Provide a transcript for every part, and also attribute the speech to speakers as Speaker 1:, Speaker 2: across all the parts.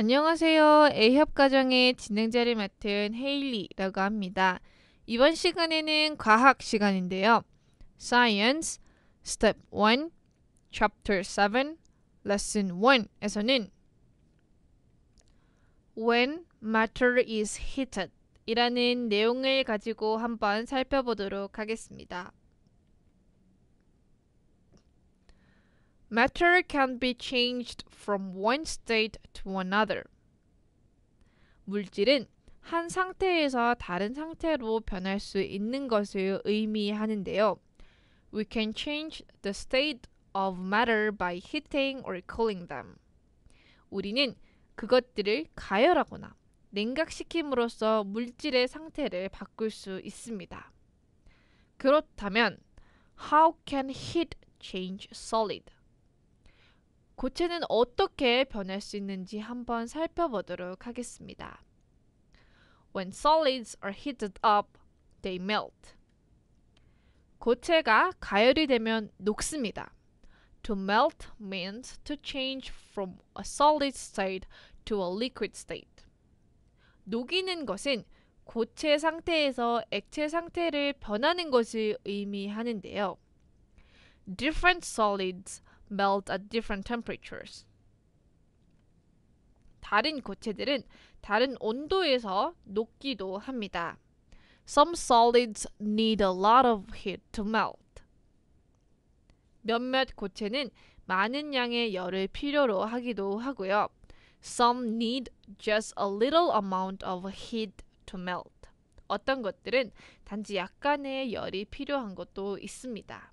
Speaker 1: 안녕하세요. A협 과정의 진행자를 맡은 헤일리라고 합니다. 이번 시간에는 과학 시간인데요. Science Step 1 Chapter 7 Lesson 1에서는 When matter is heated 이라는 내용을 가지고 한번 살펴보도록 하겠습니다. Matter can be changed from one state to another. 물질은 한 상태에서 다른 상태로 변할 수 있는 것을 의미하는데요. We can change the state of matter by heating or cooling them. 우리는 그것들을 가열하거나 냉각시킴으로써 물질의 상태를 바꿀 수 있습니다. 그렇다면 how can heat change solid? 고체는 어떻게 변할 수 있는지 한번 살펴보도록 하겠습니다. When solids are heated up, they melt. 고체가 가열이 되면 녹습니다. To melt means to change from a solid state to a liquid state. 녹이는 것은 고체 상태에서 액체 상태를 변하는 것을 의미하는데요. Different solids melt at different temperatures. 다른 고체들은 다른 온도에서 녹기도 합니다. Some solids need a lot of heat to melt. 몇몇 고체는 많은 양의 열을 필요로 하기도 하고요. Some need just a little amount of heat to melt. 어떤 것들은 단지 약간의 열이 필요한 것도 있습니다.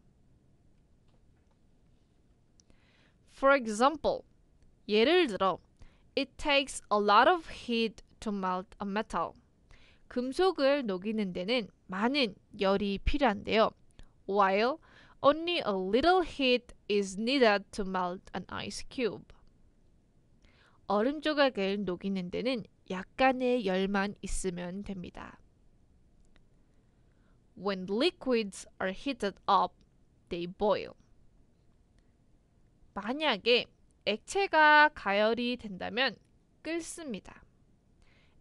Speaker 1: For example, 예를 들어, it takes a lot of heat to melt a metal. 금속을 녹이는 데는 많은 열이 필요한데요. While only a little heat is needed to melt an ice cube. 얼음 조각을 녹이는 데는 약간의 열만 있으면 됩니다. When liquids are heated up, they boil. 만약에 액체가 가열이 된다면 끓습니다.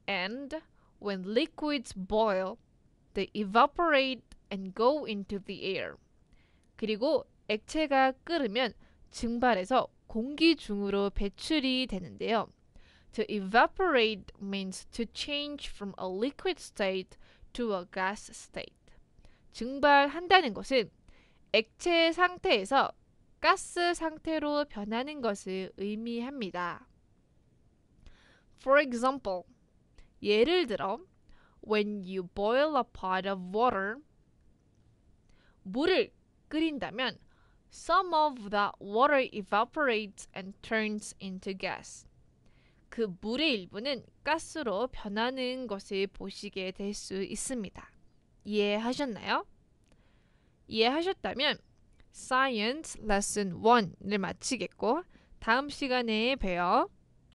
Speaker 1: And when liquids boil, they evaporate and go into the air. 그리고 액체가 끓으면 증발해서 공기 중으로 배출이 되는데요. To evaporate means to change from a liquid state to a gas state. 증발한다는 것은 액체 상태에서 가스 상태로 변하는 것을 의미합니다. For example, 예를 들어 When you boil a pot of water, 물을 끓인다면 Some of the water evaporates and turns into gas. 그 물의 일부는 가스로 변하는 것을 보시게 될 수 있습니다. 이해하셨나요? 이해하셨다면 Science Lesson 1을 마치겠고 다음 시간에 봬요.